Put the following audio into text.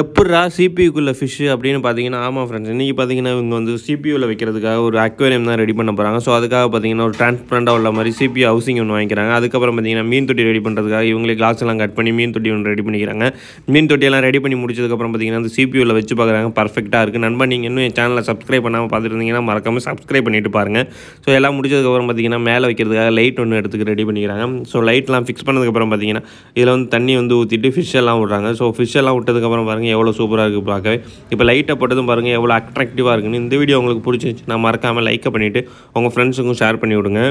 எப்படா சிபியூக்குள்ளே ஃபிஷ்ஷு அப்படின்னு பார்த்தீங்கன்னா ஆமாம் ஃப்ரெண்ட்ஸ் இன்றைக்கி பார்த்தீங்கன்னா இவங்க வந்து சிபியூவில் வைக்கிறதுக்காக ஒரு அக்வேரியம் தான் ரெடி பண்ண போகிறாங்க ஸோ அதுக்காக பார்த்தீங்கன்னா ஒரு டிரான்ஸ்பரண்டாக உள்ள மாதிரி சிபியூ ஹவுசிங் ஒன்று வாங்கிக்கிறாங்க அதுக்கப்புறம் பார்த்தீங்கன்னா மீன் தொட்டி ரெடி பண்ணுறதுக்காக இவங்களே கிளாஸ் எல்லாம் கட் பண்ணி மீன் தொட்டி ஒன்று ரெடி பண்ணிக்கிறாங்க மீன் தொட்டியெல்லாம் ரெடி பண்ணி முடிச்சதுக்கப்புறம் பார்த்தீங்கன்னா அந்த சிபியூவில் வச்சு பார்க்குறாங்க பர்ஃபெக்ட்டாக இருக்குது நண்பா நீங்கள் இன்னும் என் சேனலில் சப்ஸ்கிரைப் பண்ணாமல் பார்த்துருந்தீங்கன்னா மறக்காமல் சப்ஸ்கிரைப் பண்ணிட்டு பாருங்கள் ஸோ எல்லாம் முடிச்சதுக்கப்புறம் பார்த்தீங்கன்னா மேலே வைக்கிறதுக்காக லைட் ஒன்று எடுத்துக்க ரெடி பண்ணிக்கிறாங்க ஸோ லைட்லாம் ஃபிக்ஸ் பண்ணதுக்கப்புறம் பார்த்தீங்கன்னா இதில் வந்து தண்ணி வந்து ஊற்றிட்டு ஃபிஷ் எல்லாம் விட்றாங்க ஸோ ஃபிஷ் எல்லாம் விட்டதுக்கப்புறம் பாருங்கள் எவ்வளோ சூப்பராக இருக்குது பார்க்கவே இப்போ லைட்டை போட்டதும் பாருங்கள் எவ்வளோ அட்ராக்டிவாக இருக்குன்னு இந்த வீடியோ உங்களுக்கு பிடிச்சிருந்துச்சு நான் மறக்காமல் லைக்கை பண்ணிவிட்டு உங்கள் ஃப்ரெண்ட்ஸுக்கும் ஷேர் பண்ணி விடுங்க